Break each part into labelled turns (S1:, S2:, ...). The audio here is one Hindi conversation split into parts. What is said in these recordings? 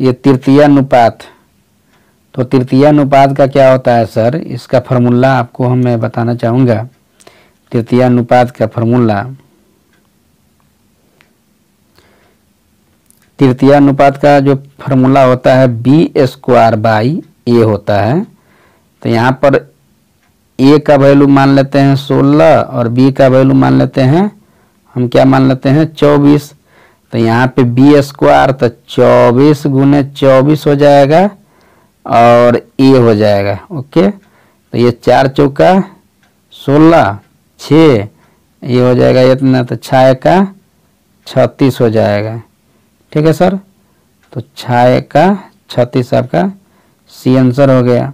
S1: ये तृतीय अनुपात तो तृतीय अनुपात का क्या होता है सर इसका फार्मूला आपको हम मैं बताना चाहूँगा तृतीय अनुपात का फार्मूला तृतीय अनुपात का जो फार्मूला होता है बी स्क्वायर बाई ए होता है तो यहाँ पर ए का वैल्यू मान लेते हैं सोलह और बी का वैल्यू मान लेते हैं हम क्या मान लेते हैं चौबीस तो यहाँ पे बी स्क्वायर तो चौबीस गुने चौबीस हो जाएगा और ए हो जाएगा ओके तो ये चार चौका सोलह छ ये हो जाएगा इतना तो छः का छत्तीस हो जाएगा ठीक है सर तो छः का छत्तीस आपका सी आंसर हो गया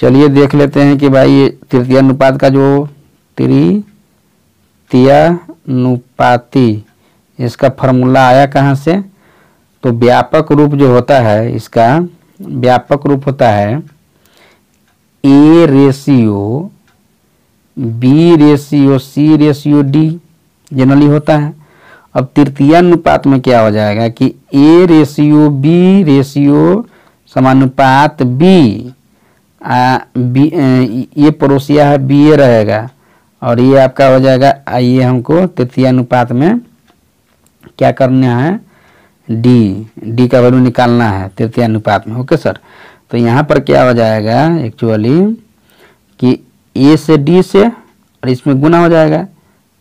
S1: चलिए देख लेते हैं कि भाई ये तृतीय अनुपात का जो त्री प्रत्यानुपाती इसका फॉर्मूला आया कहाँ से तो व्यापक रूप जो होता है इसका व्यापक रूप होता है A ratio B ratio C ratio D generally होता है अब तृतीय अनुपात में क्या हो जाएगा कि ए रेशियो बी रेशियो समानुपात बी आ, बी ए पड़ोसिया है बी ए रहेगा और ये आपका हो जाएगा आइए हमको तृतीय अनुपात में क्या करना है डी डी का वैल्यू निकालना है तृतीय अनुपात में ओके सर तो यहाँ पर क्या हो जाएगा एक्चुअली कि ए से डी से और इसमें गुना हो जाएगा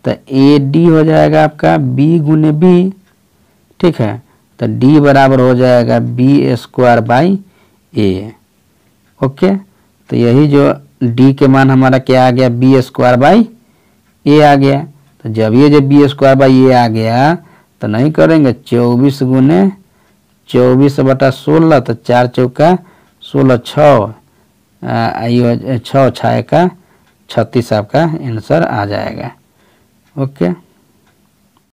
S1: तो ए डी हो जाएगा आपका बी गुने बी ठीक है तो डी बराबर हो जाएगा B square by A okay तो यही जो डी के मान हमारा क्या आ गया बी स्क्वायर बाई ए आ गया तो जब ये जब बी स्क्वायर बाई ए आ गया तो नहीं करेंगे चौबीस गुने चौबीस बटा सोलह तो चार चौका सोलह छः छः छः का छत्तीस आपका आंसर आ जाएगा ओके